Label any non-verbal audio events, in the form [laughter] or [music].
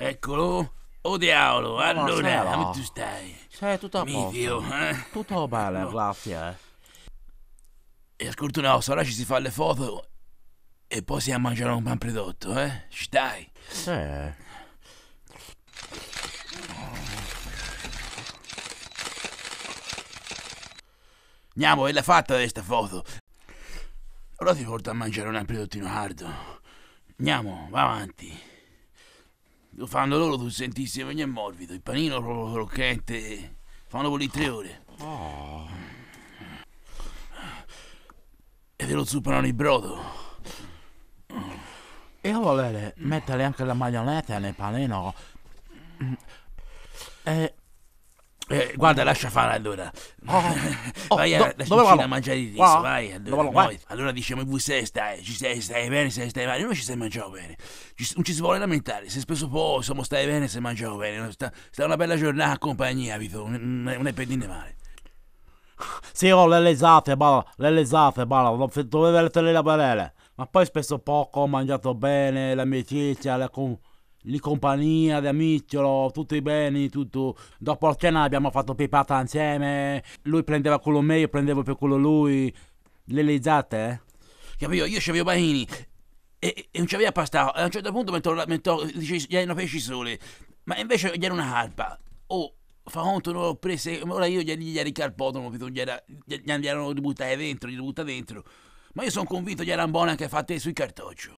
Eccolo. Oh diavolo, allora, come tu stai? Sei tutto a posto. eh? Tutto bene, No. grazie. E ascolta una cosa, ora ci si fa le foto e poi si va mangiare un pan prodotto, eh? stai? Sì. Andiamo, è la fatta questa foto. Ora ti porto a mangiare un pan prodottino hard. Andiamo, va avanti lo fanno loro, tu sentissi venire morbido, il panino proprio crocchette, fanno quelli tre ore. Oh. E te lo zuppano il brodo. Io volevo mettere anche la maionetta nel panino. Mm. E eh, guarda, lascia fare allora. Ah, oh, [laughs] oh, vai a, do, dove a mangiare il riso, wow. vai. Allora, dove noi, allora diciamo, voi sei, stai, ci sei, stai bene, sei, stai male. Noi ci stiamo mangiando bene. Ci, non ci si vuole lamentare. Se spesso può, insomma, stai bene, se mangiamo bene. Sta, sta, una bella giornata a compagnia, Vito. Non, non è per niente male. Sì, ho le lesate, balla, le lesate, balla, dove vedete le parole. Ma poi spesso poco, ho mangiato bene, l'amicizia, la con, di compagnia, di amicciolo, tutti bene, tutto. Dopo a cena abbiamo fatto pipata insieme, lui prendeva quello me, io prendevo per quello lui, le lezzate, eh? Capito? Io c'avevo Bahini e, e non c'aveva pasta, a un certo punto mi tol- mi tol- dice, gli erano pesci sole, ma invece gli era una harpa. Oh, fa conto, non ho preso. ora io gli, gli ero carpoto, capito? Gli, era, di buttare dentro, gli buttati dentro. Ma io sono convinto che erano buone anche fatte sui cartocci.